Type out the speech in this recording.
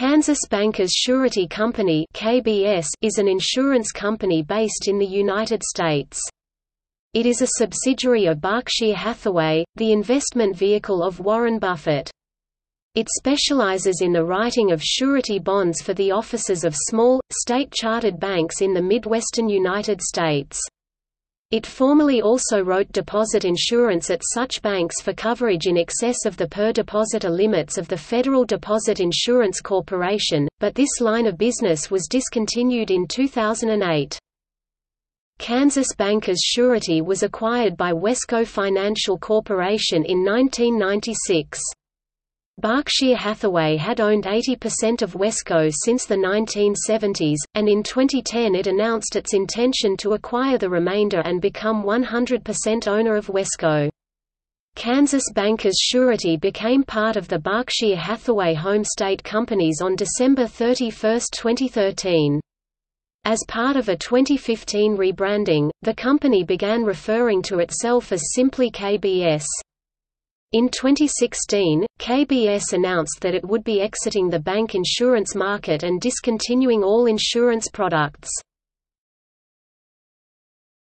Kansas Bankers Surety Company (KBS) is an insurance company based in the United States. It is a subsidiary of Berkshire Hathaway, the investment vehicle of Warren Buffett. It specializes in the writing of surety bonds for the offices of small, state-chartered banks in the Midwestern United States. It formerly also wrote deposit insurance at such banks for coverage in excess of the per depositor limits of the Federal Deposit Insurance Corporation, but this line of business was discontinued in 2008. Kansas Bankers Surety was acquired by Wesco Financial Corporation in 1996. Berkshire Hathaway had owned 80% of Wesco since the 1970s, and in 2010 it announced its intention to acquire the remainder and become 100% owner of Wesco. Kansas Bankers Surety became part of the Berkshire Hathaway Home State Companies on December 31, 2013. As part of a 2015 rebranding, the company began referring to itself as simply KBS. In 2016, KBS announced that it would be exiting the bank insurance market and discontinuing all insurance products.